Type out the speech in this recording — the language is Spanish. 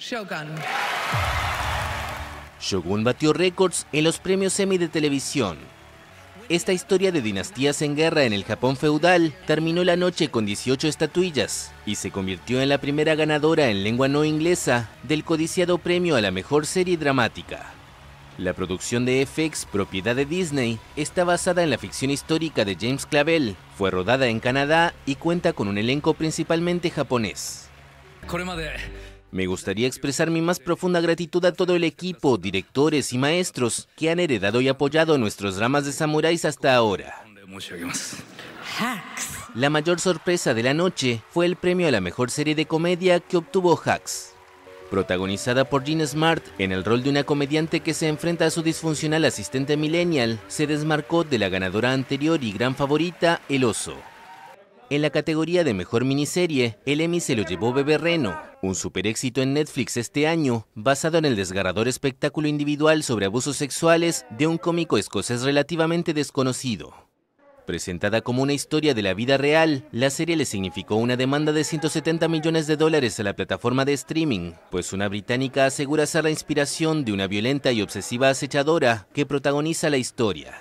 Shogun. Shogun batió récords en los premios Emmy de televisión. Esta historia de dinastías en guerra en el Japón feudal terminó la noche con 18 estatuillas y se convirtió en la primera ganadora en lengua no inglesa del codiciado premio a la mejor serie dramática. La producción de FX, propiedad de Disney, está basada en la ficción histórica de James Clavell, fue rodada en Canadá y cuenta con un elenco principalmente japonés. Me gustaría expresar mi más profunda gratitud a todo el equipo, directores y maestros que han heredado y apoyado nuestros dramas de samuráis hasta ahora. La mayor sorpresa de la noche fue el premio a la mejor serie de comedia que obtuvo Hacks. Protagonizada por Jean Smart en el rol de una comediante que se enfrenta a su disfuncional asistente millennial, se desmarcó de la ganadora anterior y gran favorita, El Oso. En la categoría de mejor miniserie, el Emmy se lo llevó Bebe Reno, un super éxito en Netflix este año, basado en el desgarrador espectáculo individual sobre abusos sexuales de un cómico escocés relativamente desconocido. Presentada como una historia de la vida real, la serie le significó una demanda de 170 millones de dólares a la plataforma de streaming, pues una británica asegura ser la inspiración de una violenta y obsesiva acechadora que protagoniza la historia.